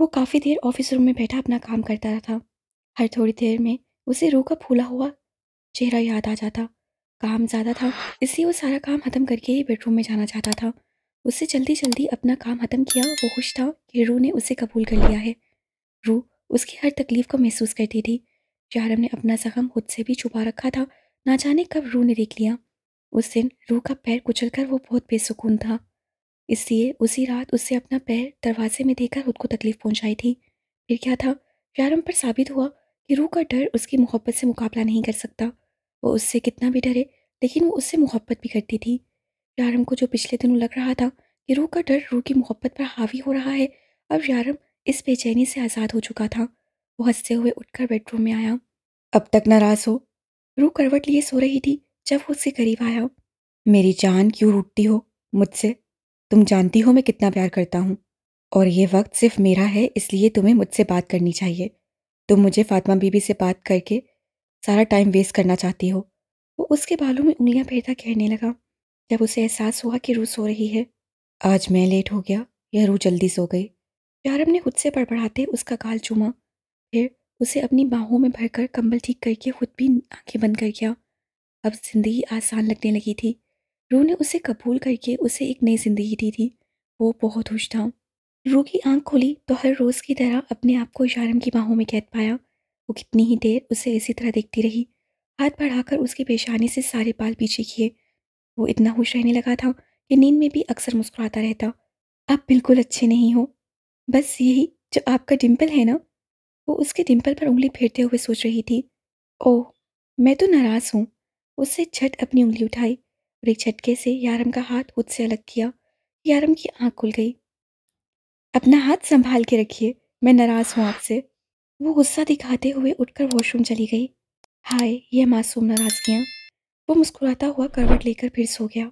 वो काफ़ी देर office room में बैठा अपना काम करता था हर थोड़ी देर में उसे रू का फूला हुआ चेहरा याद आ जाता काम ज़्यादा था इसलिए वो सारा काम ख़त्म करके ही बेडरूम में जाना चाहता था उससे जल्दी जल्दी अपना काम ख़त्म किया वो खुश था कि रू ने उसे कबूल कर लिया है रू उसकी हर तकलीफ़ को महसूस करती थी जारम ने अपना जख्म खुद से भी छुपा रखा था ना जाने कब रू ने देख लिया उस दिन रू का पैर कुचल कर वो बहुत बेसुकून था इसलिए उसी रात उससे अपना पैर दरवाजे में देकर खुद को तकलीफ पहुंचाई थी फिर क्या था व्यारम पर साबित हुआ कि रूह का डर उसकी मोहब्बत से मुकाबला नहीं कर सकता वो उससे कितना भी डरे लेकिन वो उससे मोहब्बत भी करती थी व्यारम को जो पिछले दिनों लग रहा था कि रूह का डर रूह की मोहब्बत पर हावी हो रहा है अब यारम इस बेचैनी से आज़ाद हो चुका था वो हंसते हुए उठकर बेडरूम में आया अब तक नाराज़ हो रू करवट लिए सो रही थी जब वो उसके करीब आया मेरी जान क्यों रूटती हो मुझसे तुम जानती हो मैं कितना प्यार करता हूँ और ये वक्त सिर्फ मेरा है इसलिए तुम्हें मुझसे बात करनी चाहिए तुम मुझे फातिमा बीबी से बात करके सारा टाइम वेस्ट करना चाहती हो वो उसके बालों में उंगलियां फेरता कहने लगा जब उसे एहसास हुआ कि रू सो रही है आज मैं लेट हो गया यह रू जल्दी सो गई यारब ने खुद से बड़बड़ाते उसका काल चूमा फिर उसे अपनी बाहों में भरकर कंबल ठीक करके खुद भी आंखें बंद कर गया अब जिंदगी आसान लगने लगी थी रू ने उसे कबूल करके उसे एक नई ज़िंदगी दी थी वो बहुत खुश था रू की आंख खोली तो हर रोज़ की तरह अपने आप को शारम की बाहों में कैद पाया वो कितनी ही देर उसे इसी तरह देखती रही हाथ बढ़ाकर उसकी पेशानी से सारे बाल पीछे किए वो इतना खुश रहने लगा था कि नींद में भी अक्सर मुस्कुराता रहता आप बिल्कुल अच्छे नहीं हो बस यही जो आपका डिम्पल है ना वो उसके डिम्पल पर उंगली फेरते हुए सोच रही थी ओह मैं तो नाराज़ हूँ उससे झट अपनी उंगली उठाई और एक झटके से यारम का हाथ खुद से अलग किया यारम की आंख खुल गई अपना हाथ संभाल के रखिए मैं नाराज़ हूँ आपसे वो गुस्सा दिखाते हुए उठकर वॉशरूम चली गई हाय ये मासूम नाराज़गियाँ वो मुस्कुराता हुआ करवट लेकर फिर सो गया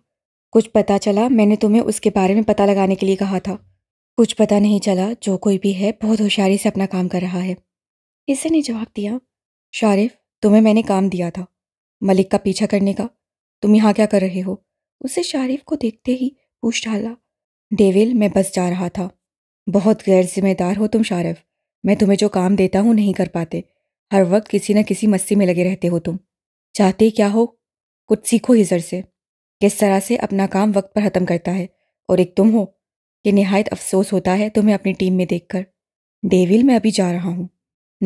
कुछ पता चला मैंने तुम्हें उसके बारे में पता लगाने के लिए कहा था कुछ पता नहीं चला जो कोई भी है बहुत होशियारी से अपना काम कर रहा है इसे ने जवाब दिया शारिफ तुम्हें मैंने काम दिया था मलिक का पीछा करने का तुम यहाँ क्या कर रहे हो उसे शारिफ को देखते ही पूछ डाला डेविल मैं बस जा रहा था बहुत गैर जिम्मेदार हो तुम शारिफ मैं तुम्हें जो काम देता हूँ नहीं कर पाते हर वक्त किसी न किसी मस्ती में लगे रहते हो तुम चाहते क्या हो कुछ सीखो हिजर से किस तरह से अपना काम वक्त पर ख़त्म करता है और एक तुम हो कि नहायत अफसोस होता है तुम्हें अपनी टीम में देखकर डेविल मैं अभी जा रहा हूँ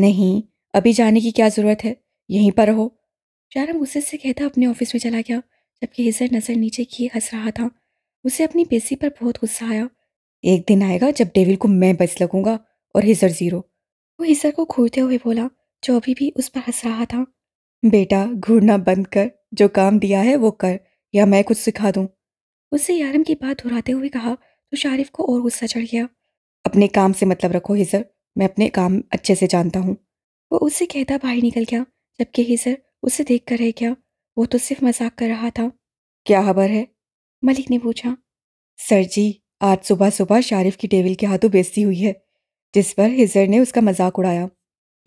नहीं अभी जाने की क्या ज़रूरत है यहीं पर रहो शारम गुस्से से कहता अपने ऑफिस में चला गया जबकि हिजर नज़र नीचे किए हंस रहा था उसे अपनी बेसी पर बहुत गुस्सा आया एक दिन आएगा जब डेविल को मैं बस लगूंगा और हिजर ज़ीरो वो हिजर को घूरते हुए बोला जो अभी भी उस पर हंस रहा था बेटा घूरना बंद कर जो काम दिया है वो कर या मैं कुछ सिखा दूँ उससे यारम की बात दोहराते हुए कहा तो शारिफ को और गुस्सा चढ़ गया अपने काम से मतलब रखो हिजर मैं अपने काम अच्छे से जानता हूँ वो उससे कहता बाहर निकल गया जबकि हिजर उसे देख कर है क्या वो तो सिर्फ मजाक कर रहा था क्या खबर है मलिक ने पूछा सर जी आज सुबह सुबह शारिफ की टेबल के हाथों बेजती हुई है जिस पर हिजर ने उसका मजाक उड़ाया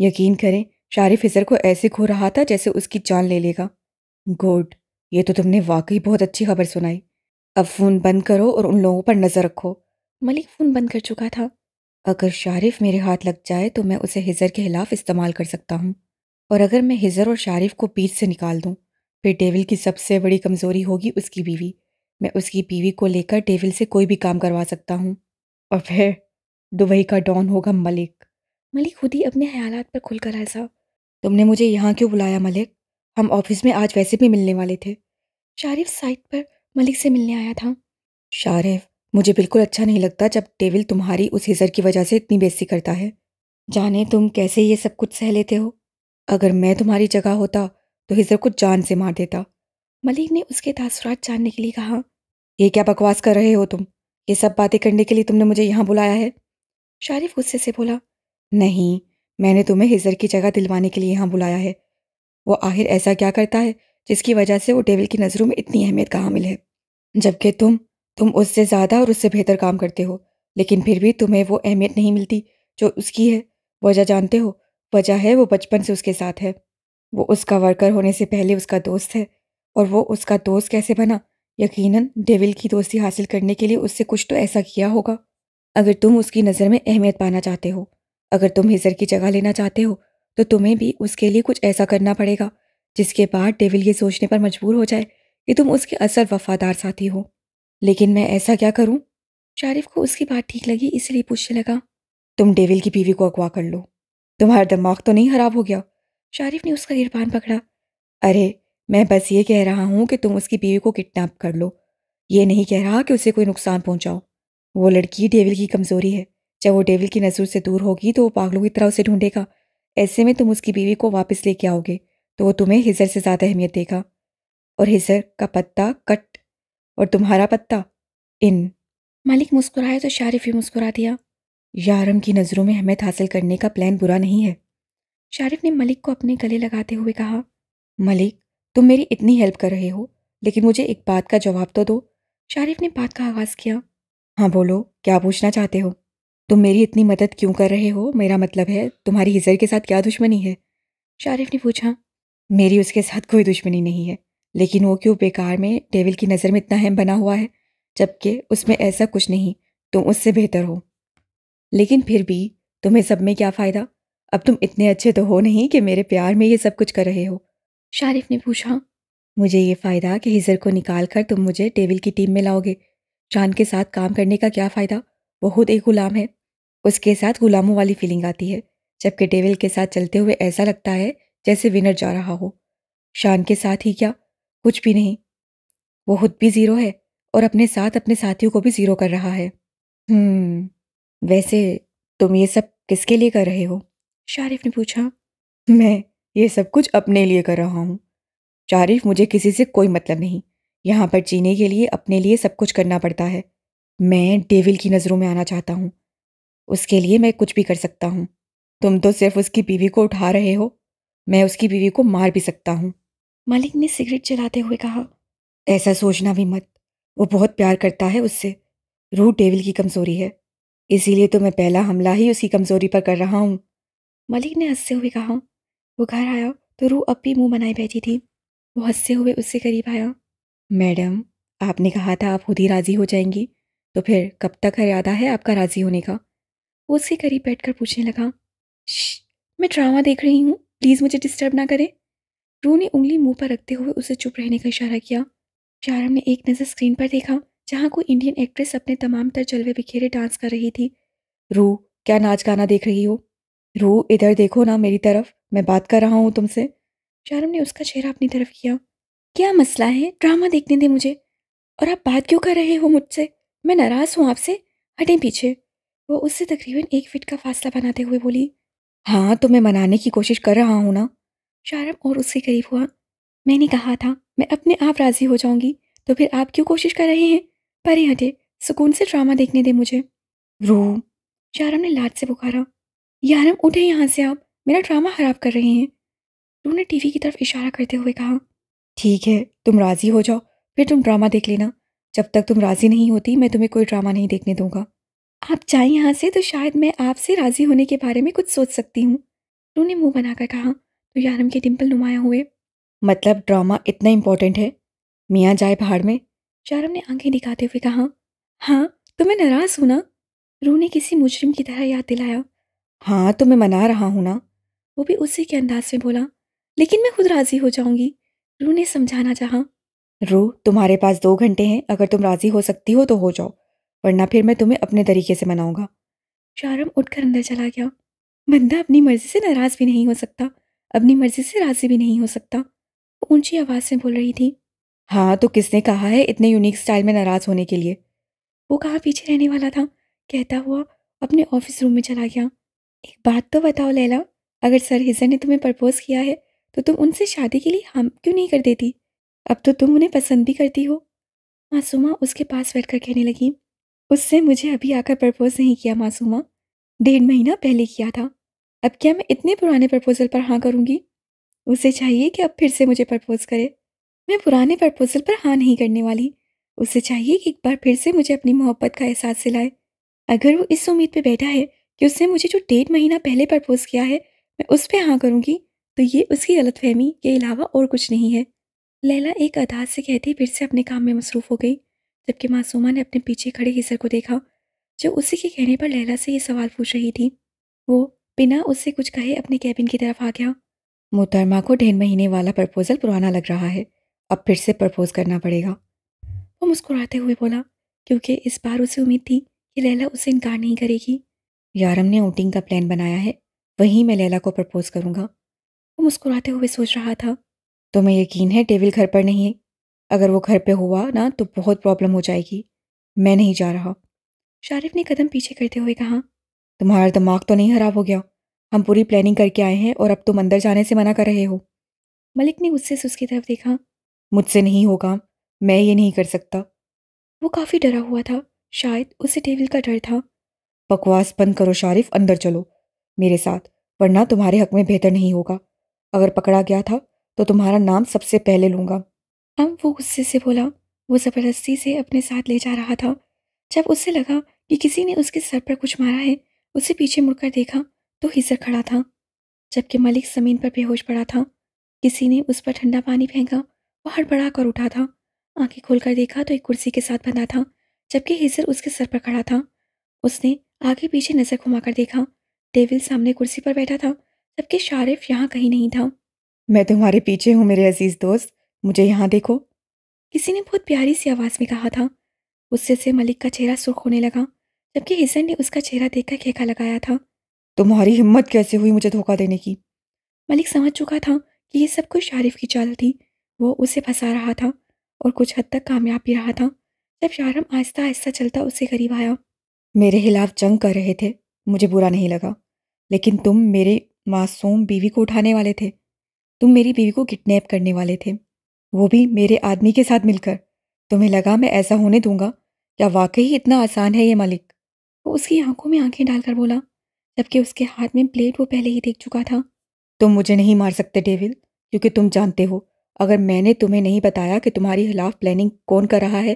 यकीन करें शारिफ हिजर को ऐसे खो रहा था जैसे उसकी जान ले लेगा गुड ये तो तुमने वाकई बहुत अच्छी खबर सुनाई अब फ़ोन बंद करो और उन लोगों पर नज़र रखो मलिक फ़ोन बंद कर चुका था अगर शारिफ मेरे हाथ लग जाए तो मैं उसे हिजर के खिलाफ इस्तेमाल कर सकता हूँ और अगर मैं हिज़र और शारिफ को पीठ से निकाल दूँ फिर डेविल की सबसे बड़ी कमज़ोरी होगी उसकी बीवी मैं उसकी बीवी को लेकर डेविल से कोई भी काम करवा सकता हूँ और फिर दुबई का डॉन होगा मलिक मलिक खुद ही अपने ख्याल पर खुलकर ऐसा तुमने मुझे यहाँ क्यों बुलाया मलिक हम ऑफिस में आज वैसे भी मिलने वाले थे शारिफ साइट पर मलिक से मिलने आया था शारिफ मुझे बिल्कुल अच्छा नहीं लगता जब डेविल तुम्हारी उस हिजर की वजह से इतनी बेस्ती करता है जाने तुम कैसे ये सब कुछ सह लेते हो अगर मैं तुम्हारी जगह होता तो हिजर को जान से मार देता मलिक ने उसके तासरात जानने के लिए कहा ये क्या बकवास कर रहे हो तुम ये सब बातें करने के लिए तुमने मुझे यहाँ बुलाया है शारिफ गुस्से से बोला नहीं मैंने तुम्हें हिजर की जगह दिलवाने के लिए यहाँ बुलाया है वो आखिर ऐसा क्या करता है जिसकी वजह से वो डेविल की नज़रों में इतनी अहमियत का हामिल है जबकि तुम तुम उससे ज़्यादा और उससे बेहतर काम करते हो लेकिन फिर भी तुम्हें वो अहमियत नहीं मिलती जो उसकी है वजह जानते हो वजह है वो बचपन से उसके साथ है वो उसका वर्कर होने से पहले उसका दोस्त है और वो उसका दोस्त कैसे बना यकीनन डेविल की दोस्ती हासिल करने के लिए उससे कुछ तो ऐसा किया होगा अगर तुम उसकी नज़र में अहमियत पाना चाहते हो अगर तुम हिजर की जगह लेना चाहते हो तो तुम्हें भी उसके लिए कुछ ऐसा करना पड़ेगा जिसके बाद डेविल ये सोचने पर मजबूर हो जाए कि तुम उसके असल वफादार साथी हो लेकिन मैं ऐसा क्या करूं? शारिफ को उसकी बात ठीक लगी इसलिए पूछने लगा तुम डेविल की बीवी को अगवा कर लो तुम्हारा दिमाग तो नहीं खराब हो गया शारिफ ने उसका गिरफान पकड़ा अरे मैं बस ये कह रहा हूँ कि तुम उसकी बीवी को किडनैप कर लो ये नहीं कह रहा कि उसे कोई नुकसान पहुँचाओ वो लड़की डेविल की कमज़ोरी है जब वो डेविल की नज़र से दूर होगी तो वो पागलों की तरह उसे ढूंढेगा ऐसे में तुम उसकी बीवी को वापस लेके आओगे तो वो तुम्हें हिजर से ज़्यादा अहमियत देगा और हिजर का पत्ता कट और तुम्हारा पत्ता इन मालिक मुस्कुराया तो शारिफ भी मुस्कुरा दिया यारम की नज़रों में अहमियत हासिल करने का प्लान बुरा नहीं है शारिफ ने मलिक को अपने गले लगाते हुए कहा मलिक तुम मेरी इतनी हेल्प कर रहे हो लेकिन मुझे एक बात का जवाब तो दो शारिफ ने बात का आगाज़ किया हाँ बोलो क्या पूछना चाहते हो तुम मेरी इतनी मदद क्यों कर रहे हो मेरा मतलब है तुम्हारी हिजर के साथ क्या दुश्मनी है शारिफ ने पूछा मेरी उसके साथ कोई दुश्मनी नहीं है लेकिन वो क्यों बेकार में डेविल की नज़र में इतना अहम बना हुआ है जबकि उसमें ऐसा कुछ नहीं तुम उससे बेहतर हो लेकिन फिर भी तुम्हें सब में क्या फ़ायदा अब तुम इतने अच्छे तो हो नहीं कि मेरे प्यार में ये सब कुछ कर रहे हो शारिफ ने पूछा मुझे ये फ़ायदा कि हिजर को निकाल कर तुम मुझे टेबल की टीम में लाओगे जान के साथ काम करने का क्या फ़ायदा वो खुद एक ग़ुलाम है उसके साथ ग़ुलामों वाली फीलिंग आती है जबकि टेबल के साथ चलते हुए ऐसा लगता है जैसे विनर जा रहा हो शान के साथ ही क्या कुछ भी नहीं वो खुद भी ज़ीरो है और अपने साथ अपने साथियों को भी ज़ीरो कर रहा है हम्म वैसे तुम ये सब किसके लिए कर रहे हो शारिफ ने पूछा मैं ये सब कुछ अपने लिए कर रहा हूँ शारिफ मुझे किसी से कोई मतलब नहीं यहाँ पर जीने के लिए अपने लिए सब कुछ करना पड़ता है मैं डेविल की नज़रों में आना चाहता हूँ उसके लिए मैं कुछ भी कर सकता हूँ तुम तो सिर्फ उसकी बीवी को उठा रहे हो मैं उसकी बीवी को मार भी सकता हूँ मालिक ने सिगरेट चलाते हुए कहा ऐसा सोचना भी मत वो बहुत प्यार करता है उससे रूह डेविल की कमज़ोरी है इसीलिए तो मैं पहला हमला ही उसकी कमज़ोरी पर कर रहा हूँ मलिक ने हंसते हुए कहा वो घर आया तो रू अब भी मुँह बनाए बैठी थी वो हंसते हुए उससे करीब आया मैडम आपने कहा था आप खुद ही राज़ी हो जाएंगी तो फिर कब तक है इरादा है आपका राज़ी होने का वो उसके करीब बैठ कर पूछने लगा मैं ड्रामा देख रही हूँ प्लीज़ मुझे डिस्टर्ब ना करें रू ने उंगली मुंह पर रखते हुए उसे चुप रहने का इशारा किया शारम ने एक नज़र स्क्रीन पर देखा जहाँ कोई इंडियन एक्ट्रेस अपने तमाम तर जलवे बिखेरे डांस कर रही थी रू क्या नाच गाना देख रही हो रू इधर देखो ना मेरी तरफ मैं बात कर रहा हूँ तुमसे शारम ने उसका चेहरा अपनी तरफ किया क्या मसला है ड्रामा देखने दे मुझे और आप बात क्यों कर रहे हो मुझसे मैं नाराज़ हूँ आपसे हटे पीछे वो उससे तकरीबन एक फिट का फासला बनाते हुए बोली हाँ तो मैं मनाने की कोशिश कर रहा हूँ ना शारम और उसके करीब हुआ मैंने कहा था मैं अपने आप राज़ी हो जाऊंगी तो फिर आप क्यों कोशिश कर रहे हैं परे हटे सुकून से ड्रामा देखने दे मुझे रू यारम ने लाद से पुकारा यारम उठे यहाँ से आप मेरा ड्रामा ख़राब कर रहे हैं रू ने टीवी की तरफ इशारा करते हुए कहा ठीक है तुम राज़ी हो जाओ फिर तुम ड्रामा देख लेना जब तक तुम राज़ी नहीं होती मैं तुम्हें कोई ड्रामा नहीं देखने दूंगा आप जाए यहाँ से तो शायद मैं आपसे राज़ी होने के बारे में कुछ सोच सकती हूँ रू ने मुँह बनाकर कहा तो यारम के डिम्पल नुमाया हुए मतलब ड्रामा इतना इम्पोर्टेंट है मियाँ जाए पहाड़ में चारम ने आंखें दिखाते हुए कहा हाँ तुम्हें नाराज हूँ ना रू ने किसी मुजरिम की तरह याद दिलाया हाँ तो मैं मना रहा हूँ ना वो भी उसी के अंदाज में बोला लेकिन मैं खुद राज़ी हो जाऊंगी रू ने समझाना चाहा रू तुम्हारे पास दो घंटे हैं अगर तुम राज़ी हो सकती हो तो हो जाओ वरना फिर मैं तुम्हें अपने तरीके से मनाऊंगा चारम उठकर अंदर चला गया बंदा अपनी मर्जी से नाराज़ भी नहीं हो सकता अपनी मर्जी से राज़ी भी नहीं हो सकता वो ऊंची आवाज़ में बोल रही थी हाँ तो किसने कहा है इतने यूनिक स्टाइल में नाराज़ होने के लिए वो कहाँ पीछे रहने वाला था कहता हुआ अपने ऑफिस रूम में चला गया एक बात तो बताओ लैला अगर सर हिजर ने तुम्हें प्रपोज़ किया है तो तुम उनसे शादी के लिए हम क्यों नहीं कर देती अब तो तुम उन्हें पसंद भी करती हो मासूमा उसके पास बैठ कर कहने लगी उससे मुझे अभी आकर प्रपोज़ नहीं किया मासूमा डेढ़ महीना पहले किया था अब क्या मैं इतने पुराने प्रपोज़ल पर हाँ करूँगी उसे चाहिए कि अब फिर से मुझे प्रपोज़ करे मैं पुराने प्रपोजल पर हाँ नहीं करने वाली उसे चाहिए कि एक बार फिर से मुझे अपनी मोहब्बत का एहसास दिलाए अगर वो इस उम्मीद पे बैठा है कि उसने मुझे जो डेढ़ महीना पहले प्रपोज किया है मैं उस पर हाँ करूँगी तो ये उसकी गलतफहमी के अलावा और कुछ नहीं है लैला एक अदाज से कहती फिर से अपने काम में मसरूफ़ हो गई जबकि मासूमा ने अपने पीछे खड़े हिसर को देखा जो उसी के कहने पर लैला से ये सवाल पूछ रही थी वो बिना उससे कुछ कहे अपने कैबिन की तरफ आ गया मोहतरमा को डेढ़ महीने वाला प्रपोजल पुराना लग रहा है अब फिर से प्रपोज करना पड़ेगा वो मुस्कुराते हुए बोला क्योंकि इस बार उसे उम्मीद थी कि लैला उसे इनकार नहीं करेगी यारम ने आउटिंग का प्लान बनाया है वहीं मैं लैला को प्रपोज करूँगा वो मुस्कुराते हुए सोच रहा था तुम्हें तो यकीन है टेबिल घर पर नहीं है अगर वो घर पे हुआ ना तो बहुत प्रॉब्लम हो जाएगी मैं नहीं जा रहा शारिफ ने कदम पीछे करते हुए कहा तुम्हारा दिमाग तो नहीं ख़राब हो गया हम पूरी प्लानिंग करके आए हैं और अब तुम अंदर जाने से मना कर रहे हो मलिक ने गुस्से से उसकी तरफ देखा मुझसे नहीं होगा मैं ये नहीं कर सकता वो काफ़ी डरा हुआ था शायद उसे टेबल का डर था बकवास बंद करो शारिफ अंदर चलो मेरे साथ वरना तुम्हारे हक में बेहतर नहीं होगा अगर पकड़ा गया था तो तुम्हारा नाम सबसे पहले लूंगा हम वो गुस्से से बोला वो ज़बरदस्ती से अपने साथ ले जा रहा था जब उसे लगा कि किसी ने उसके सर पर कुछ मारा है उसे पीछे मुड़कर देखा तो हिजर खड़ा था जबकि मलिक ज़मीन पर बेहोश पड़ा था किसी ने उस पर ठंडा पानी फेंका वो हड़बड़ा कर उठा था आंखें खोलकर देखा तो एक कुर्सी के साथ बंधा था जबकि हिजर उसके सर पर खड़ा था उसने आगे पीछे नज़र घुमाकर देखा डेविल सामने कुर्सी पर बैठा था जबकि शारिफ यहाँ कहीं नहीं था मैं तुम्हारे पीछे हूँ मेरे अजीज़ दोस्त मुझे यहाँ देखो किसी ने बहुत प्यारी सी आवाज़ में कहा था उससे से मलिक का चेहरा सुर्ख होने लगा जबकि हिजर ने उसका चेहरा देखकर खेखा लगाया था तुम्हारी हिम्मत कैसे हुई मुझे धोखा देने की मलिक समझ चुका था कि यह सब कुछ शारिफ की चाल थी वो उसे फंसा रहा था और कुछ हद तक कामयाब भी रहा था जब शारम आहिस्ता आहिस्ता चलता उसे करीब आया मेरे खिलाफ जंग कर रहे थे मुझे बुरा नहीं लगा लेकिन तुम मेरे मासूम बीवी को उठाने वाले थे तुम मेरी बीवी को किडनैप करने वाले थे वो भी मेरे आदमी के साथ मिलकर तुम्हें लगा मैं ऐसा होने दूंगा या वाकई इतना आसान है ये मालिक वो उसकी आंखों में आंखें डालकर बोला जबकि उसके हाथ में प्लेट वो पहले ही देख चुका था तुम मुझे नहीं मार सकते डेविल क्योंकि तुम जानते हो अगर मैंने तुम्हें नहीं बताया कि तुम्हारे खिलाफ प्लानिंग कौन कर रहा है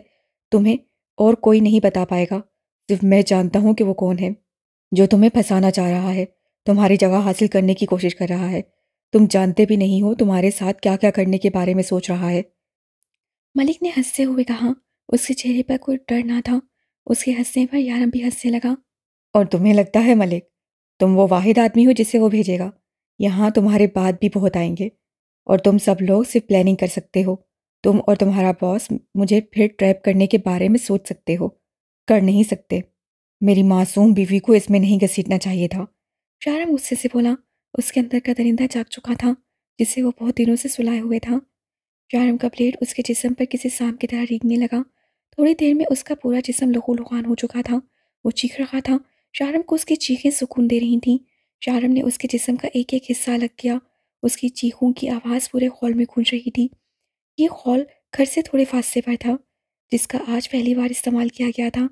तुम्हें और कोई नहीं बता पाएगा सिर्फ मैं जानता हूँ कि वो कौन है जो तुम्हें फंसाना चाह रहा है तुम्हारी जगह हासिल करने की कोशिश कर रहा है तुम जानते भी नहीं हो तुम्हारे साथ क्या क्या करने के बारे में सोच रहा है मलिक ने हंसते हुए कहा उसके चेहरे पर कोई डर ना था उसके हंसने पर यारम भी हंसने लगा और तुम्हें लगता है मलिक तुम वो वाहिद आदमी हो जिसे वो भेजेगा यहाँ तुम्हारे बाद भी बहुत आएंगे और तुम सब लोग सिर्फ प्लानिंग कर सकते हो तुम और तुम्हारा बॉस मुझे फिर ट्रैप करने के बारे में सोच सकते हो कर नहीं सकते मेरी मासूम बीवी को इसमें नहीं घसीटना चाहिए था शारा गुस्से से बोला उसके अंदर का दरिंदा जाग चुका था जिसे वो बहुत दिनों से सुलाए हुए था शारम का प्लेट उसके जिसम पर किसी सांप की तरह रीगने लगा थोड़ी देर में उसका पूरा जिसम लहू लुहान हो चुका था वो चीख रहा था शारम को उसकी चीखें सुकून दे रही थीं शारम ने उसके जिसम का एक एक हिस्सा लग गया उसकी चीखों की आवाज़ पूरे हॉल में गूंज रही थी ये हॉल घर से थोड़े फासले पर था जिसका आज पहली बार इस्तेमाल किया गया था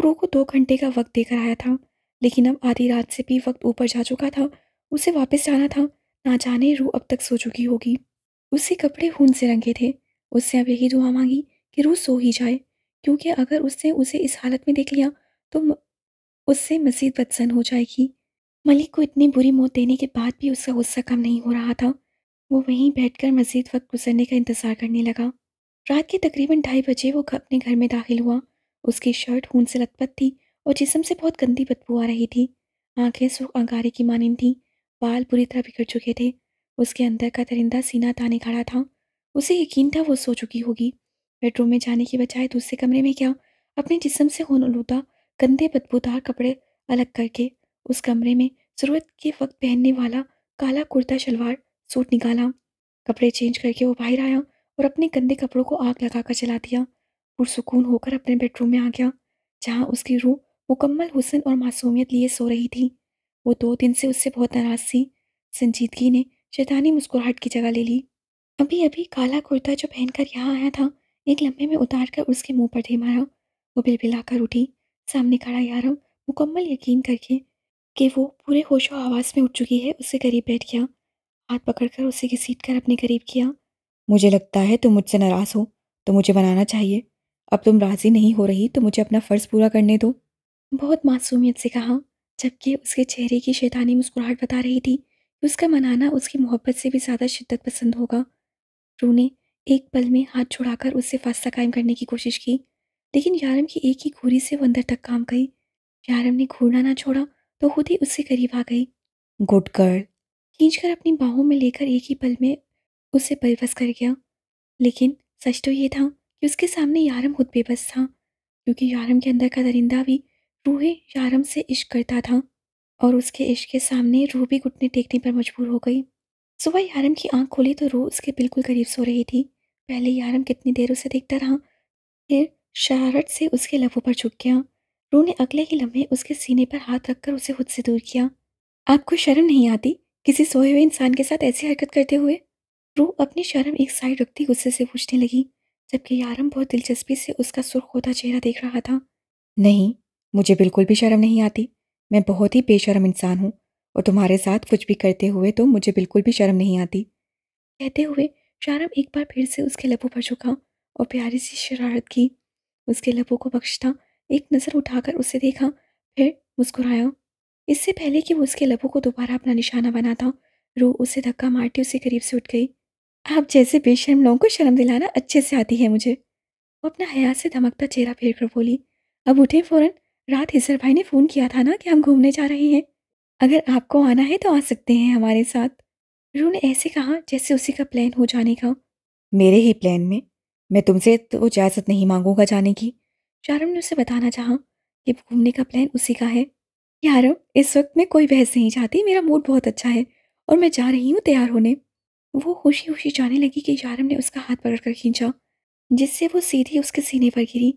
रो को दो घंटे का वक्त देकर आया था लेकिन अब आधी रात से भी वक्त ऊपर जा चुका था उसे वापस जाना था ना जाने रू अब तक सो चुकी होगी उससे कपड़े खून से रंगे थे उससे अब यही दुआ मांगी कि रू सो ही जाए क्योंकि अगर उसने उसे इस हालत में देख लिया तो उससे मजीद बदसन हो जाएगी मलिक को इतनी बुरी मौत देने के बाद भी उसका गुस्सा कम नहीं हो रहा था वो वहीं बैठकर मजीद वक्त गुजरने का इंतज़ार करने लगा रात के तकरीबन ढाई बजे वो अपने घर में दाखिल हुआ उसकी शर्ट खून से लतपत थी और जिसम से बहुत गंदी बदबू आ रही थी आंखें सुख अंगारे की मानिंद थीं बाल बुरी तरह बिगड़ चुके थे उसके अंदर का दरिंदा सीना ताने खड़ा था उसे यकीन था वो सो चुकी होगी बेडरूम में जाने के बजाय दूसरे कमरे में क्या अपने जिसम से खून आलूदा गंदे बदबूदार कपड़े अलग करके उस कमरे में ज़रूरत के वक्त पहनने वाला काला कुर्ता शलवार सूट निकाला कपड़े चेंज करके वो बाहर आया और अपने गंदे कपड़ों को आग लगाकर चला दिया पुरसकून होकर अपने बेडरूम में आ गया जहाँ उसकी रूह मुकम्मल हुसन और मासूमियत लिए सो रही थी वो दो दिन से उससे बहुत नाराज़ थी संजीदगी ने शैतानी मुस्कुराहट की जगह ले ली अभी अभी काला कुर्ता जो पहनकर यहाँ आया था एक लम्बे में उतार कर उसके मुंह पर दे मारा वो बिलबिला कर उठी सामने खड़ा यारम मुकम्मल यकीन करके कि वो पूरे होश व हवास में उठ चुकी है उसके करीब बैठ गया हाथ पकड़कर उसे कर अपने करीब किया मुझे लगता है तुम मुझसे नाराज़ हो तो मुझे बनाना चाहिए अब तुम राज़ी नहीं हो रही तो मुझे अपना फ़र्ज़ पूरा करने दो बहुत मासूमियत से कहा जबकि उसके चेहरे की शैतानी मुस्कुराहट बता रही थी कि उसका मनाना उसकी मोहब्बत से भी ज़्यादा शिद्दत पसंद होगा रू ने एक पल में हाथ छुड़ाकर उससे फास्ता कायम करने की कोशिश की लेकिन यारम की एक ही घूरी से वो अंदर तक काम गई यारम ने घूरना ना छोड़ा तो खुद ही उससे करीब आ गई गुड गर्ल खींच कर अपनी बाहों में लेकर एक ही पल में उससे बेबस कर गया लेकिन सच तो ये था कि उसके सामने यारम खुद बेबस था क्योंकि यारम के अंदर का दरिंदा भी रूहे यारम से इश्क करता था और उसके इश्क के सामने रूह भी घुटने टेकने पर मजबूर हो गई सुबह यारम की आंख खोली तो रूह उसके बिल्कुल करीब सो रही थी पहले यारम कितनी देर उसे देखता रहा फिर शरारत से उसके लबों पर झुक गया रू ने अगले ही लम्हे उसके सीने पर हाथ रखकर उसे खुद से दूर किया आपको शर्म नहीं आती किसी सोए हुए इंसान के साथ ऐसी हरकत करते हुए रू अपनी शर्म एक साइड रखती गुस्से से पूछने लगी जबकि यारम बहुत दिलचस्पी से उसका सुर्ख होता चेहरा देख रहा था नहीं मुझे बिल्कुल भी शर्म नहीं आती मैं बहुत ही बेशरम इंसान हूँ और तुम्हारे साथ कुछ भी करते हुए तो मुझे बिल्कुल भी शर्म नहीं आती कहते हुए शारम एक बार फिर से उसके लबों पर झुका और प्यारी सी शरारत की उसके लबों को बख्शता एक नज़र उठाकर उसे देखा फिर मुस्कुराया इससे पहले कि वो उसके लबों को दोबारा अपना निशाना बनाता रू उसे धक्का मारती उसे करीब से उठ गई आप जैसे बेशर्म लोगों को शर्म दिलाना अच्छे से आती है मुझे वो अपना हया से धमकता चेहरा फेर कर बोली अब उठे फ़ौरन रात हिसर भाई ने फ़ोन किया था ना कि हम घूमने जा रहे हैं अगर आपको आना है तो आ सकते हैं हमारे साथ रू ने ऐसे कहा जैसे उसी का प्लान हो जाने का मेरे ही प्लान में मैं तुमसे तो इजाज़त नहीं मांगूंगा जाने की चारम ने उसे बताना चाहा कि घूमने का प्लान उसी का है यारम इस वक्त मैं कोई बहस नहीं चाहती मेरा मूड बहुत अच्छा है और मैं जा रही हूँ तैयार होने वो खुशी खुशी जाने लगी कि यारम ने उसका हाथ पकड़ कर खींचा जिससे वो सीधी उसके सीने पर गिरी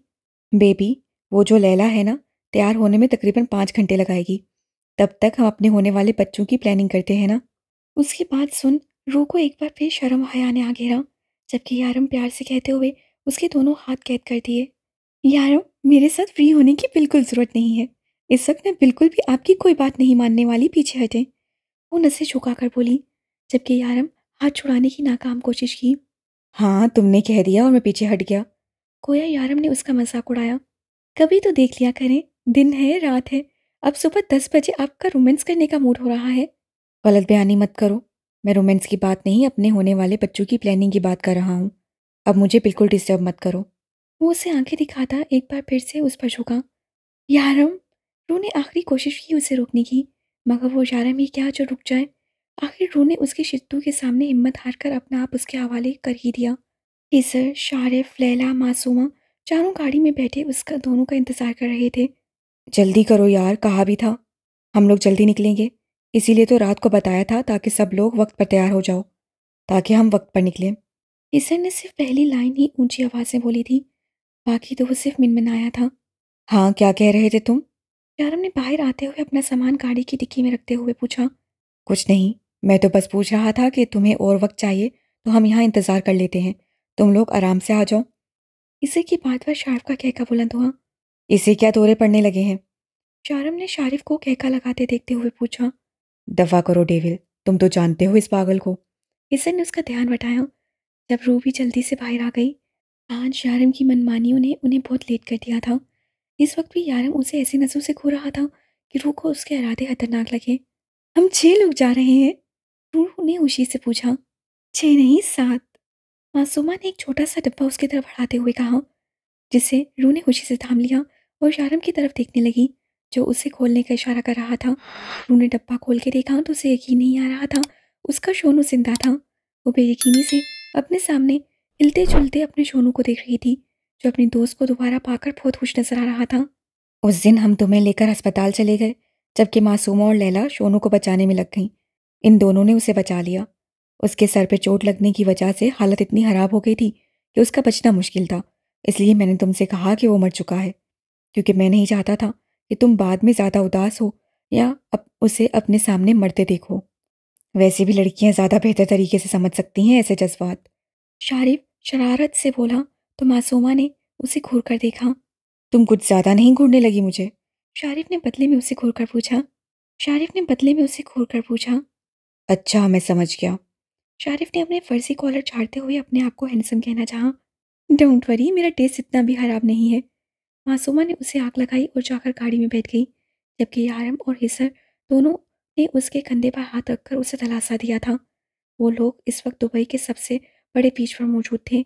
बेबी वो जो लैला है ना तैयार होने में तकरीबन पाँच घंटे लगाएगी तब तक हम अपने होने वाले बच्चों की प्लानिंग करते हैं ना उसकी बात सुन रू को एक बार फिर शर्म हया ने आ घेरा जबकि यारम प्यार से कहते हुए उसके दोनों हाथ कैद कर दिए यारों, मेरे साथ फ्री होने की बिल्कुल ज़रूरत नहीं है। इस वक्त मैं बिल्कुल भी आपकी कोई बात नहीं मानने वाली, पीछे हटे वो नशे झुका कर बोली, जबकि यारम हाथ छुड़ाने की नाकाम कोशिश की। हाँ, तुमने कह दिया और मैं पीछे हट गया। कोया यारम ने उसका मज़ाक उड़ाया। कभी तो देख लिया करें, दिन है, रात है। अब सुबह दस बजे आपका रोमांस करने का मूड हो रहा है। गलत बयानी मत करो। मैं रोमांस की बात नहीं, अपने होने वाले बच्चों की प्लानिंग की बात कर रहा हूँ। अब मुझे बिल्कुल डिस्टर्ब मत करो। वो उसे आंखें दिखाता एक बार फिर से उस पर झुका यारम रू ने आखिरी कोशिश की उसे रोकने की मगर वो यारम ही क्या जो रुक जाए आखिर रू ने उसके शिद्दू के सामने हिम्मत हार कर अपना आप उसके हवाले कर ही दिया इज़र शारिफ लैला मासूमा चारों गाड़ी में बैठे उसका दोनों का इंतज़ार कर रहे थे जल्दी करो यार कहा भी था हम लोग जल्दी निकलेंगे इसीलिए तो रात को बताया था ताकि सब लोग वक्त पर तैयार हो जाओ ताकि हम वक्त पर निकलें इसर ने सिर्फ पहली लाइन ही ऊंची आवाज़ में बोली थी बाकी तो वो सिर्फ मिनमिनाया था हाँ क्या कह रहे थे तुम यारम ने बाहर आते हुए अपना सामान गाड़ी की डिक्की में रखते हुए पूछा कुछ नहीं मैं तो बस पूछ रहा था कि तुम्हें और वक्त चाहिए तो हम यहाँ इंतज़ार कर लेते हैं तुम लोग आराम से आ जाओ इसी की बात पर शारिफ का कहका बुलंद हुआ इसे क्या दौरे पड़ने लगे हैं शारम ने शारिफ को कहका लगाते देखते हुए पूछा दफा करो डेविल तुम तो जानते हो इस पागल को इसे ने उसका ध्यान बटाया जब रूबी जल्दी से बाहर आ गई आज यारम की मनमानियों ने उन्हें बहुत लेट कर दिया था इस वक्त भी यारम उसे ऐसे नज़रों से खो रहा था कि रूह को उसके इरादे खतरनाक लगे हम छः लोग जा रहे हैं रूह ने खुशी से पूछा छः नहीं सात मासूमा ने एक छोटा सा डब्बा उसकी तरफ बढ़ाते हुए कहा जिसे रू ने खुशी से थाम लिया और शारम की तरफ देखने लगी जो उसे खोलने का इशारा कर रहा था रू ने डब्बा खोल के देखा तो उसे यकीन नहीं आ रहा था उसका शोनू जिंदा था वो बेयकीनी से अपने सामने हिलते जुलते अपने सोनू को देख रही थी जो अपनी दोस्त को दोबारा पाकर बहुत खुश नजर आ रहा था उस दिन हम तुम्हें लेकर अस्पताल चले गए जबकि मासूमा और लैला सोनू को बचाने में लग गई इन दोनों ने उसे बचा लिया उसके सर पर चोट लगने की वजह से हालत इतनी ख़राब हो गई थी कि उसका बचना मुश्किल था इसलिए मैंने तुमसे कहा कि वो मर चुका है क्योंकि मैं नहीं चाहता था कि तुम बाद में ज़्यादा उदास हो या अब उसे अपने सामने मरते देखो वैसे भी लड़कियां ज़्यादा बेहतर तरीके से समझ सकती हैं ऐसे जज्बात शारिफ शरारत से बोला तो मासूमा ने उसे घूर कर देखा तुम कुछ ज़्यादा नहीं घूरने लगी मुझे शारिफ ने बदले में उसे घूर कर पूछा शारिफ ने बदले में उसे घूर कर पूछा अच्छा मैं समझ गया शारिफ ने अपने फर्जी कॉलर झाड़ते हुए अपने आप को हैंडसम कहना चाहा डोंट वरी मेरा टेस्ट इतना भी ख़राब नहीं है मासूमा ने उसे आग लगाई और जाकर गाड़ी में बैठ गई जबकि यारम और हिसर दोनों ने उसके कंधे पर हाथ रखकर उसे दलासा दिया था वो लोग इस वक्त दुबई के सबसे बड़े बीच पर मौजूद थे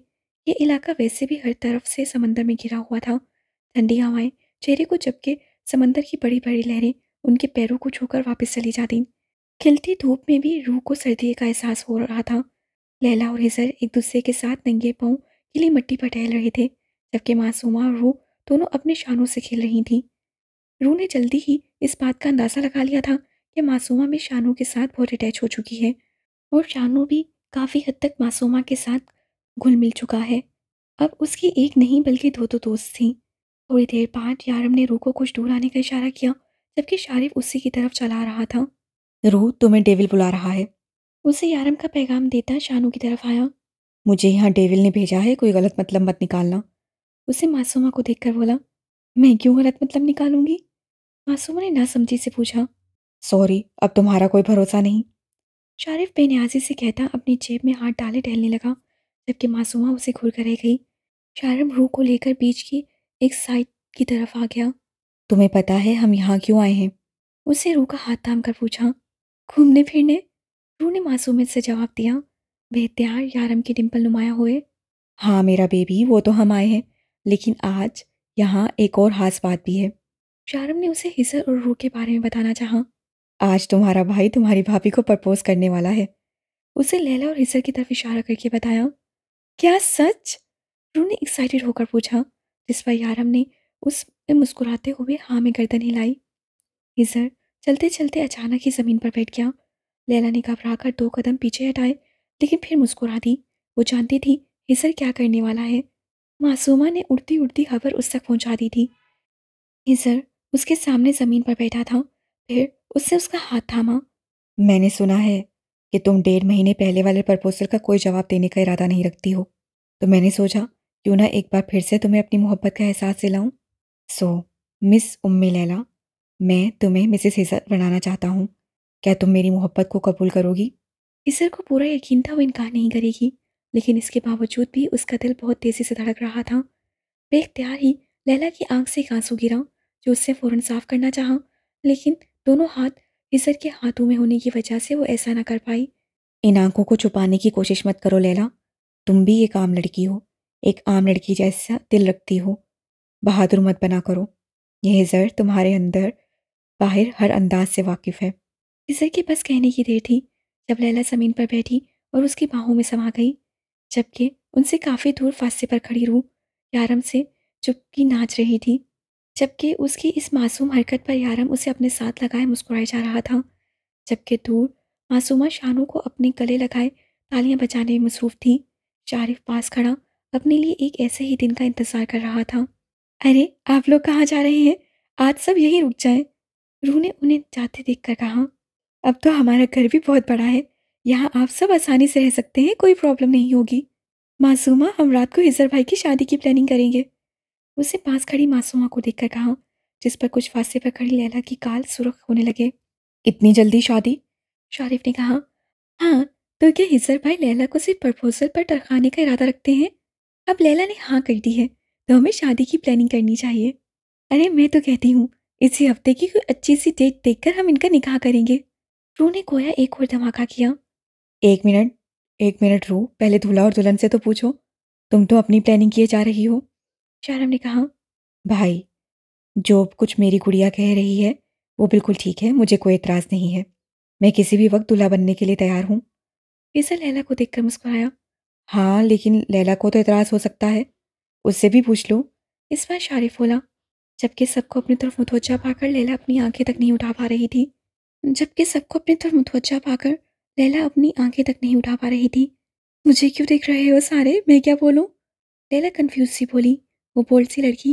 ये इलाका वैसे भी हर तरफ से समंदर में घिरा हुआ था ठंडी हवाएं चेहरे को चपके समंदर की बड़ी बड़ी लहरें उनके पैरों को छूकर वापस चली जाती खिलती धूप में भी रूह को सर्दी का एहसास हो रहा था लैला और हिजर एक दूसरे के साथ नंगे पाँव गीली मट्टी पर टहल रहे थे जबकि मासूमा और रूह दोनों अपने शानों से खेल रही थीं रू ने जल्दी ही इस बात का अंदाज़ा लगा लिया था कि मासूमा भी शानू के साथ बहुत अटैच हो चुकी है और शानू भी काफ़ी हद तक मासूमा के साथ घुल मिल चुका है अब उसकी एक नहीं बल्कि दो तो दोस्त थी थोड़ी देर बाद यारम ने रू को कुछ दूर आने का इशारा किया जबकि शारिफ उसी की तरफ चला रहा था रू तुम्हें डेविल बुला रहा है उसे यारम का पैगाम देता शानू की तरफ आया मुझे यहाँ डेविल ने भेजा है कोई गलत मतलब मत निकालना उसे मासूमा को देखकर बोला मैं क्यों गलत मतलब निकालूंगी मासूमा ने ना समझी से पूछा सॉरी अब तुम्हारा कोई भरोसा नहीं शारिफ बेन्याजी से कहता अपनी जेब में हाथ डाले टहलने लगा जबकि मासूमा उसे घूर कर रह गई शारिफ रूह को लेकर बीच की एक साइड की तरफ आ गया तुम्हें पता है हम यहाँ क्यों आए हैं उसे रूह का हाथ थाम कर पूछा घूमने फिरने रूह ने मासूमियत से जवाब दिया बेहतियार यारम के डिम्पल नुमाया हुए हाँ मेरा बेबी वो तो हम आए हैं लेकिन आज यहाँ एक और खास बात भी है शारम ने उसे हिजर और रूह के बारे में बताना चाहा आज तुम्हारा भाई तुम्हारी भाभी को प्रपोज करने वाला है उसे लैला और हिसर की तरफ इशारा करके बताया क्या सच रू ने एक्साइटेड होकर पूछा जिस पर यारम ने उस मुस्कुराते हुए हाँ में गर्दन हिलाई हिजर चलते चलते अचानक ही ज़मीन पर बैठ गया लैला ने घबरा कर दो कदम पीछे हटाए लेकिन फिर मुस्कुरा दी वो जानती थी हिजर क्या करने वाला है मासूमा ने उड़ती उड़ती खबर उस तक पहुंचा दी थी हिजर उसके सामने ज़मीन पर बैठा था फिर उससे उसका हाथ थामा मैंने सुना है कि तुम डेढ़ महीने पहले वाले प्रपोजल का कोई जवाब देने का इरादा नहीं रखती हो तो मैंने सोचा क्यों ना एक बार फिर से तुम्हें अपनी मोहब्बत का एहसास दिलाऊं सो मिस उम्मी लैला मैं तुम्हें मिसेस हिजर बनाना चाहता हूँ क्या तुम मेरी मोहब्बत को कबूल करोगी इसर को पूरा यकीन था वो इनकार नहीं करेगी लेकिन इसके बावजूद भी उसका दिल बहुत तेज़ी से धड़क रहा था बेख्तियार ही लैला की आंख से एक आंसू गिरा जो उससे फ़ौरन साफ करना चाहा लेकिन दोनों हाथ हिजर के हाथों में होने की वजह से वो ऐसा ना कर पाई इन आंखों को छुपाने की कोशिश मत करो लैला तुम भी एक आम लड़की हो एक आम लड़की जैसा दिल रखती हो बहादुर मत बना करो यह जर तुम्हारे अंदर बाहर हर अंदाज से वाकिफ़ है हिजर के बस कहने की देर थी जब लैला ज़मीन पर बैठी और उसकी बाहों में समा गई जबकि उनसे काफ़ी दूर फांसे पर खड़ी रूह आराम से चुपकी नाच रही थी जबकि उसकी इस मासूम हरकत पर यारम उसे अपने साथ लगाए मुस्कुराए जा रहा था जबकि दूर मासूमा शानू को अपने गले लगाए तालियां बजाने में मसरूफ़ थी शारिफ पास खड़ा अपने लिए एक ऐसे ही दिन का इंतज़ार कर रहा था अरे आप लोग कहाँ जा रहे हैं आज सब यहीं रुक जाएं रूह ने उन्हें जाते देख कर कहा अब तो हमारा घर भी बहुत बड़ा है यहाँ आप सब आसानी से रह सकते हैं कोई प्रॉब्लम नहीं होगी मासूमा हम रात को हिजर भाई की शादी की प्लानिंग करेंगे उसने पास खड़ी मासूमा को देखकर कहा जिस पर कुछ फांसे पर खड़ी लैला की काल सुरख होने लगे इतनी जल्दी शादी शारिफ ने कहा हाँ तो क्या हिजर भाई लैला को सिर्फ प्रपोजल पर टरखाने का इरादा रखते हैं अब लैला ने हाँ कर दी है तो हमें शादी की प्लानिंग करनी चाहिए अरे मैं तो कहती हूँ इसी हफ्ते की कोई अच्छी सी डेट देखकर हम इनका निकाह करेंगे रू ने कोया एक और धमाका किया एक मिनट एक मिनट रू पहले दूल्हा और दुल्हन से तो पूछो तुम तो अपनी प्लानिंग किए जा रही हो शारम ने कहा, "भाई, जो कुछ मेरी गुड़िया कह रही है, वो बिल्कुल ठीक है, मुझे कोई एतराज़ नहीं है। मैं किसी भी वक़्त दूल्हा बनने के लिए तैयार हूँ।" फ़ैसल लैला को देखकर मुस्कुराया। "हाँ, लेकिन लैला को तो एतराज़ हो सकता है, उससे भी पूछ लो।" इस बार शारिफ़ बोला, जबकि सबको अपनी तरफ मुतवजा पाकर लैला अपनी आँखें तक नहीं उठा पा रही थी जबकि सबको अपनी तरफ मुतवजा पाकर लैला अपनी आँखें तक नहीं उठा पा रही थी। "मुझे क्यों देख रहे हो सारे? मैं क्या बोलूँ?" लैला कन्फ्यूज़ सी बोली। वो बोल्ड सी लड़की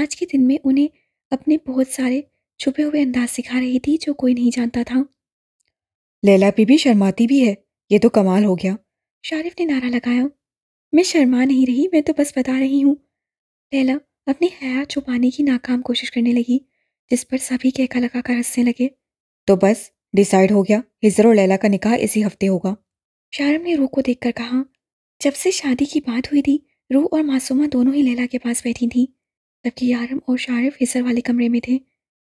आज के दिन में उन्हें अपने बहुत सारे छुपे हुए अंदाज सिखा रही थी जो कोई नहीं जानता था लैला बीबी शर्माती भी है ये तो कमाल हो गया शारिफ ने नारा लगाया मैं शर्मा नहीं रही मैं तो बस बता रही हूँ लैला अपनी हया छुपाने की नाकाम कोशिश करने लगी जिस पर सभी कहका लगा कर हंसने लगे तो बस डिसाइड हो गया हिजर और लैला का निकाह इसी हफ्ते होगा शारम ने रूह को देखकर कहा जब से शादी की बात हुई थी रूह और मासूमा दोनों ही लैला के पास बैठी थी जबकि यारम और शारिफ हिसर वाले कमरे में थे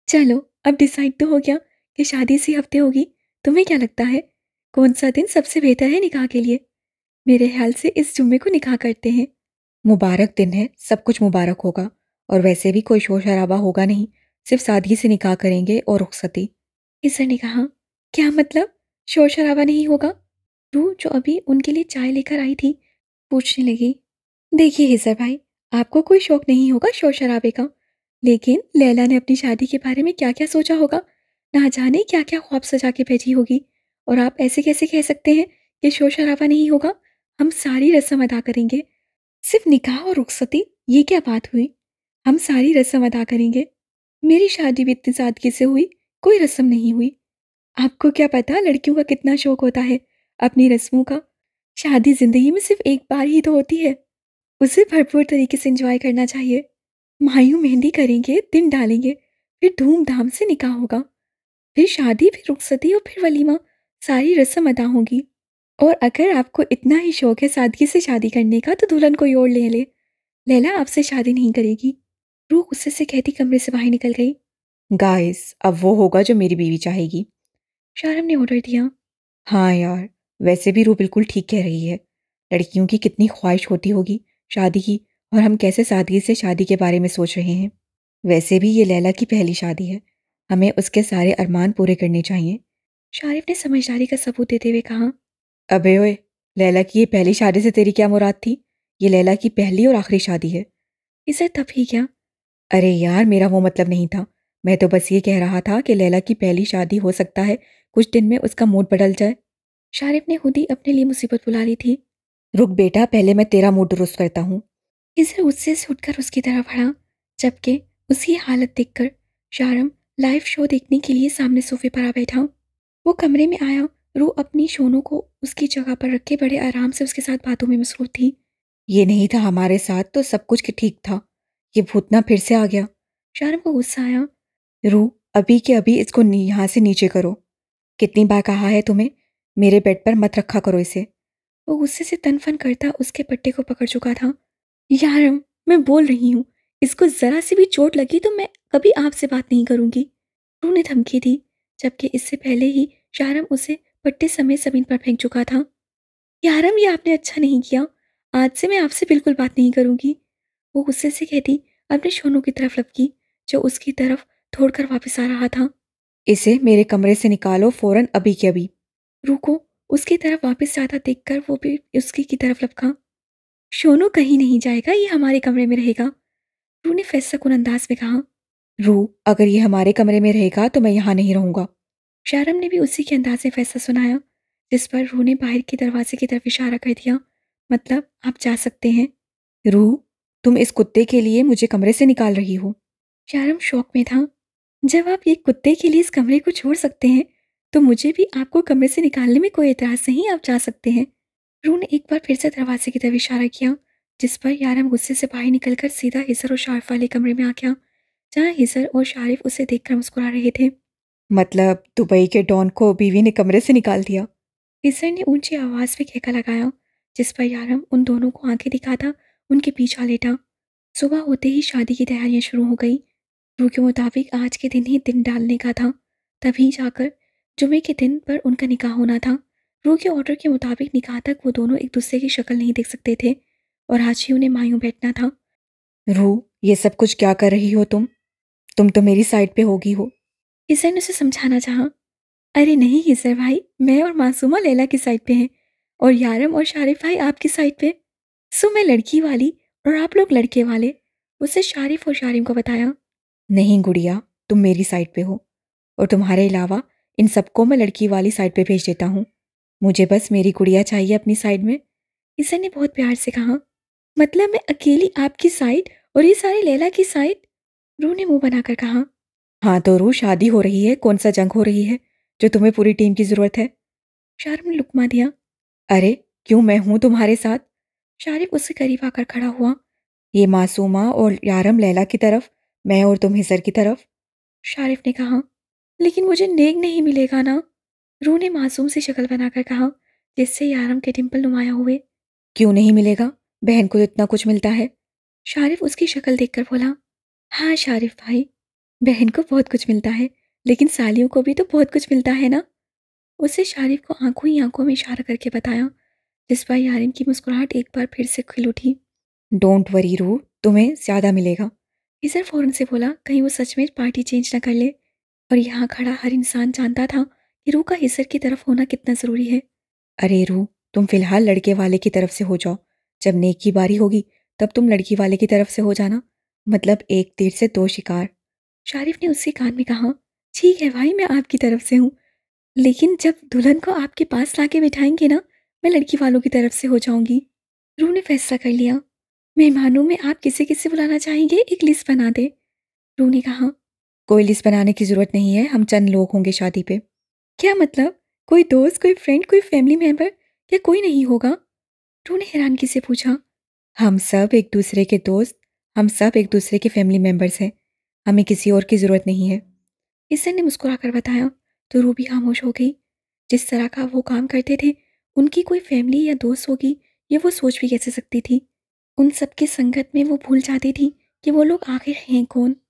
चलो अब डिसाइड तो हो गया कि शादी इसी हफ्ते होगी तुम्हें क्या लगता है कौन सा दिन सबसे बेहतर है निकाह के लिए मेरे ख्याल से इस जुम्मे को निकाह करते हैं मुबारक दिन है सब कुछ मुबारक होगा और वैसे भी कोई शोर शराबा होगा नहीं सिर्फ सादगी से निकाह करेंगे और रुखसती हिसर ने कहा क्या मतलब शोर शराबा नहीं होगा रूह जो अभी उनके लिए चाय लेकर आई थी पूछने लगी देखिए हिजर भाई आपको कोई शौक नहीं होगा शोर शराबे का लेकिन लैला ने अपनी शादी के बारे में क्या क्या सोचा होगा ना जाने क्या क्या ख्वाब सजा के भेजी होगी और आप ऐसे कैसे कह सकते हैं कि शोर शराबा नहीं होगा हम सारी रस्म अदा करेंगे सिर्फ निकाह और रुखसती ये क्या बात हुई हम सारी रस्म अदा करेंगे मेरी शादी भी इतनी सादगी से हुई कोई रस्म नहीं हुई आपको क्या पता लड़कियों का कितना शौक होता है अपनी रस्मों का शादी ज़िंदगी में सिर्फ एक बार ही तो होती है उसे भरपूर तरीके से इंजॉय करना चाहिए मायू मेहंदी करेंगे दिन डालेंगे फिर धूमधाम से निकाह होगा फिर शादी फिर रुखसती और फिर वलीमा सारी रस्म अदा होगी और अगर आपको इतना ही शौक है सादगी से शादी करने का तो दुल्हन कोई और ले ले लैला आपसे शादी नहीं करेगी रूह गुस्से से कहती कमरे से बाहर निकल गई गाइस अब वो होगा जो मेरी बीवी चाहेगी शारम ने ऑर्डर दिया हाँ यार वैसे भी रूह बिल्कुल ठीक कह रही है लड़कियों की कितनी ख्वाहिश होती होगी शादी की और हम कैसे सादगी से शादी के बारे में सोच रहे हैं वैसे भी ये लैला की पहली शादी है हमें उसके सारे अरमान पूरे करने चाहिए शारिफ ने समझदारी का सबूत देते हुए कहा अबे ओए लैला की ये पहली शादी से तेरी क्या मुराद थी ये लैला की पहली और आखिरी शादी है इसे तब ही क्या अरे यार मेरा वो मतलब नहीं था मैं तो बस ये कह रहा था कि लैला की पहली शादी हो सकता है कुछ दिन में उसका मूड बदल जाए शारिफ ने खुद ही अपने लिए मुसीबत बुला ली थी रुक बेटा पहले मैं तेरा मूड दुरुस्त करता हूँ इजरा गुस्से से उठकर उसकी तरफ बढ़ा जबकि उसकी हालत देखकर शारम लाइव शो देखने के लिए सामने सोफे पर आ बैठा वो कमरे में आया रू अपनी शोनों को उसकी जगह पर रखे बड़े आराम से उसके साथ बातों में मसरूफ थी ये नहीं था हमारे साथ तो सब कुछ ठीक था ये भूतना फिर से आ गया शारम को गुस्सा आया रू अभी के अभी इसको यहाँ से नीचे करो कितनी बार कहा है तुम्हें मेरे बेड पर मत रखा करो इसे वो गुस्से से तनफन करता उसके पट्टे को पकड़ चुका था यार मैं बोल रही हूँ इसको ज़रा सी भी चोट लगी तो मैं कभी आपसे बात नहीं करूंगी रू ने धमकी दी जबकि इससे पहले ही शारम उसे पट्टे समय ज़मीन पर फेंक चुका था यारम ये आपने अच्छा नहीं किया आज से मैं आपसे बिल्कुल बात नहीं करूंगी वो गुस्से से कहती अपने शोनू की तरफ लपकी जो उसकी तरफ थोड़कर वापस आ रहा था इसे मेरे कमरे से निकालो फौरन अभी के अभी रुको उसकी तरफ वापस जाता देखकर वो भी उसकी की तरफ लपका शोनू कहीं नहीं जाएगा ये हमारे कमरे में रहेगा रू ने फैसला कुन अंदाज में कहा रू अगर ये हमारे कमरे में रहेगा तो मैं यहाँ नहीं रहूँगा शारम ने भी उसी के अंदाज में फैसला सुनाया जिस पर रू ने बाहर के दरवाजे की तरफ इशारा कर दिया मतलब आप जा सकते हैं रू तुम इस कुत्ते के लिए मुझे कमरे से निकाल रही हो शारम शौक में था जब आप ये कुत्ते के लिए इस कमरे को छोड़ सकते हैं तो मुझे भी आपको कमरे से निकालने में कोई एतराज़ नहीं आप जा सकते हैं रू ने एक बार फिर से दरवाजे की तरफ इशारा किया जिस पर यारम गुस्से से बाहर निकलकर सीधा हिजर और शारिफ वाले कमरे में आ गया जहाँ हिजर और शारिफ उसे देखकर मुस्कुरा रहे थे मतलब दुबई के डॉन को बीवी ने कमरे से निकाल दिया हिजर ने ऊंची आवाज़ में कहका लगाया जिस पर यारम उन दोनों को आंखें दिखाता उनके पीछा लेटा सुबह होते ही शादी की तैयारियां शुरू हो गई रू के मुताबिक आज के दिन ही दिन डालने का था तभी जाकर जुमे के दिन पर उनका निकाह होना था रू के ऑर्डर के मुताबिक निकाह तक वो दोनों एक दूसरे की शक्ल नहीं देख सकते थे और आज ही उन्हें मायूं बैठना था रू ये सब कुछ क्या कर रही हो तुम तुम तो मेरी साइड पे होगी हो इजर ने उसे समझाना चाहा अरे नहीं इजर भाई मैं और मासूमा लैला की साइड पे हैं और यारम और शारिफ भाई आपकी साइड पे सो मैं लड़की वाली और आप लोग लड़के वाले उसे शारिफ और शारिम को बताया नहीं गुड़िया तुम मेरी साइड पे हो और तुम्हारे अलावा इन सबको मैं लड़की वाली साइड पे भेज देता हूँ मुझे बस मेरी गुड़िया चाहिए अपनी साइड में ईसा ने बहुत प्यार से कहा मतलब मैं अकेली आपकी साइड और ये सारी लैला की साइड रू ने मुंह बनाकर कहा हाँ तो रू शादी हो रही है कौन सा जंग हो रही है जो तुम्हें पूरी टीम की ज़रूरत है शारिफ ने लुकमा दिया अरे क्यों मैं हूं तुम्हारे साथ शारिफ उससे करीब आकर खड़ा हुआ ये मासूमा और यारम लैला की तरफ मैं और तुम हिजर की तरफ शारिफ ने कहा लेकिन मुझे नेक नहीं मिलेगा ना रू ने मासूम सी शक्ल बनाकर कहा जिससे यारम के डिम्पल नुमाया हुए क्यों नहीं मिलेगा बहन को इतना कुछ मिलता है शारिफ उसकी शक्ल देखकर बोला हाँ शारिफ भाई बहन को बहुत कुछ मिलता है लेकिन सालियों को भी तो बहुत कुछ मिलता है ना उसे शारिफ को आंखों ही आंखों में इशारा करके बताया जिस पर यारिम की मुस्कुराहट एक बार फिर से खिल उठी डोंट वरी रू तुम्हें ज़्यादा मिलेगा इधर फ़ौरन से बोला कहीं वो सच में पार्टी चेंज ना कर ले और यहाँ खड़ा हर इंसान जानता था कि रूह का हिसर की तरफ होना कितना ज़रूरी है अरे रूह तुम फिलहाल लड़के वाले की तरफ से हो जाओ जब नेक की बारी होगी तब तुम लड़की वाले की तरफ से हो जाना मतलब एक तीर से दो शिकार शारिफ ने उसके कान में कहा ठीक है भाई मैं आपकी तरफ से हूँ लेकिन जब दुल्हन को आपके पास लाके बिठाएंगे ना मैं लड़की वालों की तरफ से हो जाऊंगी रू ने फैसला कर लिया मेहमानों में आप किसे किसे बुलाना चाहेंगे एक लिस्ट बना दे रू ने कहा कोई लिस्ट बनाने की ज़रूरत नहीं है हम चंद लोग होंगे शादी पे क्या मतलब कोई दोस्त कोई फ्रेंड कोई फैमिली मेंबर या कोई नहीं होगा टू ने हैरानगी से पूछा हम सब एक दूसरे के दोस्त हम सब एक दूसरे के फैमिली मेम्बर्स हैं हमें किसी और की ज़रूरत नहीं है इसर ने मुस्कुरा कर बताया तो रूबी खामोश हो गई जिस तरह का वो काम करते थे उनकी कोई फैमिली या दोस्त होगी ये वो सोच भी कैसे सकती थी उन सब संगत में वो भूल जाती थी कि वो लोग आखिर हैं कौन